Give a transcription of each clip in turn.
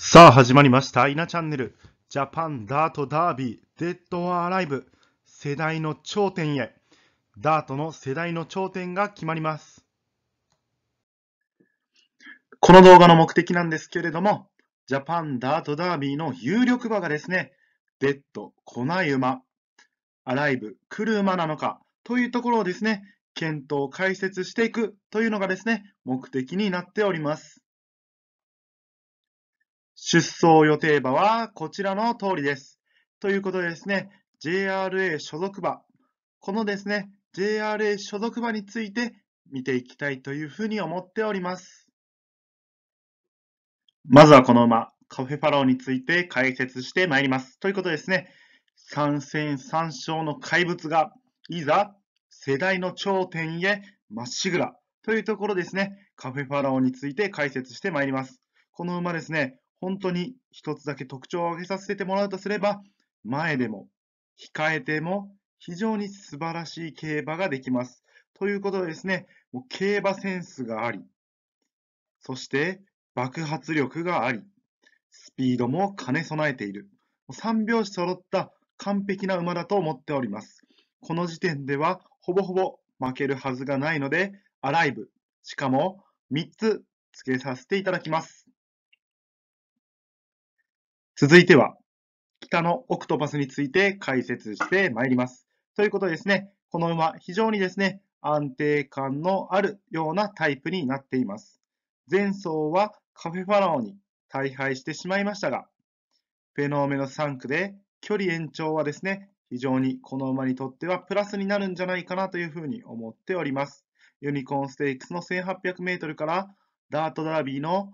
さあ始まりました、イナチャンネル。ジャパンダートダービー、デッドアライブ、世代の頂点へ。ダートの世代の頂点が決まります。この動画の目的なんですけれども、ジャパンダートダービーの有力馬がですね、デッド、来ない馬、アライブ、来る馬なのかというところをですね、検討、解説していくというのがですね、目的になっております。出走予定馬はこちらの通りです。ということでですね、JRA 所属馬、このですね、JRA 所属馬について見ていきたいというふうに思っております。まずはこの馬、カフェファローについて解説してまいります。ということでですね、参戦参勝の怪物が、いざ世代の頂点へまっしぐらというところですね、カフェファラオについて解説してまいります。この馬ですね、本当に一つだけ特徴を挙げさせてもらうとすれば、前でも、控えても、非常に素晴らしい競馬ができます。ということでですね、もう競馬センスがあり、そして爆発力があり、スピードも兼ね備えている。3拍子揃った完璧な馬だと思っております。この時点ではほぼほぼ負けるはずがないので、アライブ、しかも3つ付けさせていただきます。続いては、北のオクトパスについて解説してまいります。ということでですね、この馬、非常にですね、安定感のあるようなタイプになっています。前走はカフェファラオに大敗してしまいましたが、フェノーメの3区で距離延長はですね、非常にこの馬にとってはプラスになるんじゃないかなというふうに思っております。ユニコーンステークスの1800メートルからダートダービーの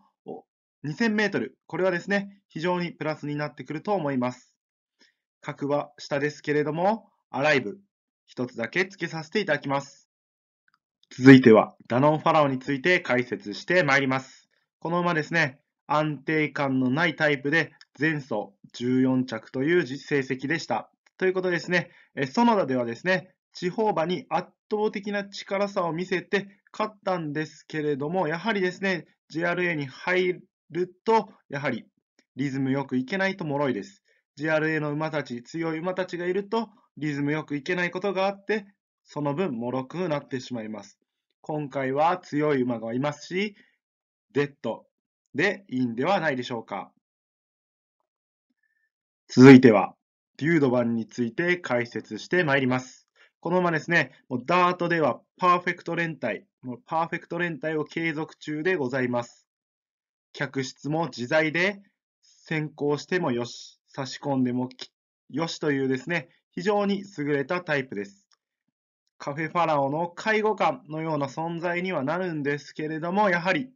2000メートル。これはですね、非常にプラスになってくると思います。角は下ですけれども、アライブ。一つだけ付けさせていただきます。続いては、ダノンファラオについて解説してまいります。この馬ですね、安定感のないタイプで、前走14着という成績でした。ということですね、園田ではですね、地方馬に圧倒的な力差を見せて勝ったんですけれども、やはりですね、JRA に入ると、やはりリズムよくいけないと脆いです。JRA の馬たち、強い馬たちがいると、リズムよくいけないことがあって、その分脆くなってしまいます。今回は強い馬がいますし、デッドでいいんではないでしょうか。続いては、デュード版について解説してまいります。この馬ですね、もうダートではパーフェクト連帯、もうパーフェクト連帯を継続中でございます。客室も自在で先行してもよし、差し込んでもよしというですね、非常に優れたタイプです。カフェファラオの介護官のような存在にはなるんですけれども、やはり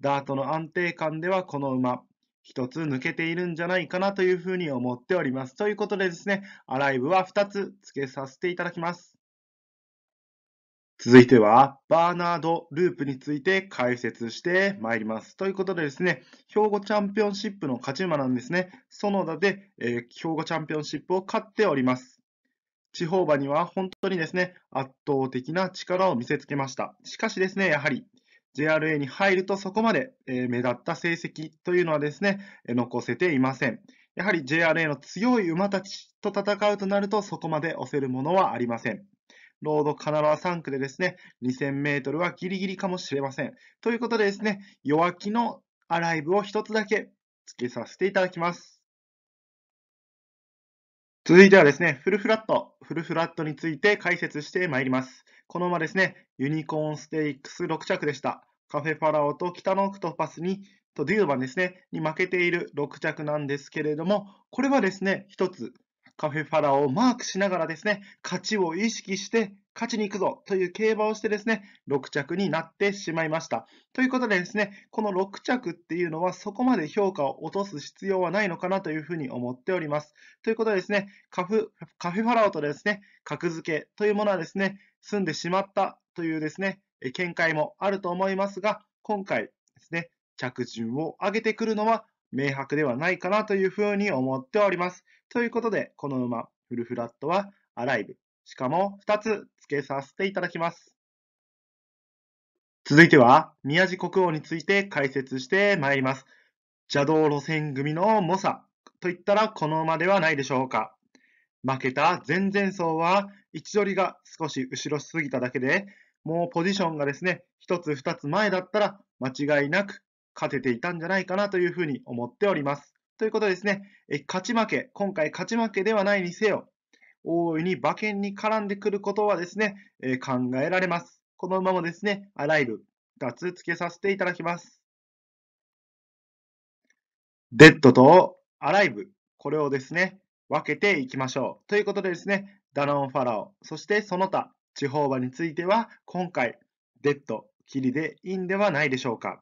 ダートの安定感ではこの馬、一つ抜けているんじゃないかなというふうに思っております。ということでですね、アライブは2つ付けさせていただきます。続いては、バーナード・ループについて解説してまいります。ということでですね、兵庫チャンピオンシップの勝ち馬なんですね。園田で、えー、兵庫チャンピオンシップを勝っております。地方馬には本当にですね、圧倒的な力を見せつけました。しかしですね、やはり JRA に入るとそこまで、えー、目立った成績というのはですね、残せていません。やはり JRA の強い馬たちと戦うとなるとそこまで押せるものはありません。ロードカナダ3区でですね、2000メートルはギリギリかもしれません。ということでですね、弱気のアライブを一つだけ付けさせていただきます。続いてはですね、フルフラット、フルフラットについて解説してまいります。この馬ですね、ユニコーンステークス6着でした。カフェファラオと北のオクトパスに、とデューバンですね、に負けている6着なんですけれども、これはですね、一つカフェファラオをマークしながらですね、勝ちを意識して勝ちに行くぞという競馬をしてですね、6着になってしまいました。ということでですね、この6着っていうのはそこまで評価を落とす必要はないのかなというふうに思っております。ということでですね、カフカフェファラオとですね、格付けというものはですね、済んでしまったというですね、見解もあると思いますが、今回ですね、着順を上げてくるのは明白ではないかなというふうに思っております。ということで、この馬、フルフラットはアライブ。しかも2つ付けさせていただきます。続いては、宮地国王について解説してまいります。邪道路線組の猛者といったらこの馬ではないでしょうか。負けた前々走は位置取りが少し後ろしすぎただけで、もうポジションがですね、1つ2つ前だったら間違いなく勝てていたんじゃないかなというふうに思っております。ということですね、え勝ち負け、今回勝ち負けではないにせよ、大いに馬券に絡んでくることはですね、え考えられます。この馬もですね、アライブ、2つ付けさせていただきます。デッドとアライブ、これをですね、分けていきましょう。ということでですね、ダノンファラオ、そしてその他、地方馬については、今回、デッド、キリでいいんではないでしょうか。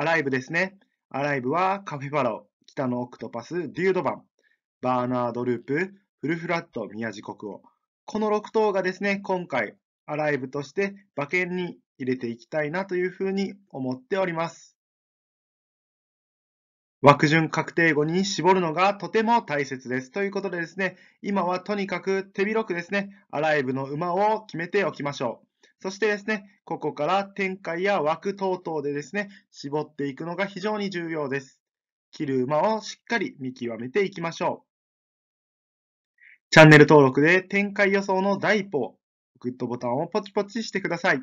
アライブですね。アライブはカフェファロー、北のオクトパス、デュードバン、バーナード・ループ、フルフラット、宮地国王。この6頭がですね、今回、アライブとして馬券に入れていきたいなというふうに思っております。枠順確定後に絞るのがとても大切です。ということでですね、今はとにかく手広くですね、アライブの馬を決めておきましょう。そしてですね、ここから展開や枠等々でですね、絞っていくのが非常に重要です。切る馬をしっかり見極めていきましょう。チャンネル登録で展開予想の第一歩、グッドボタンをポチポチしてください。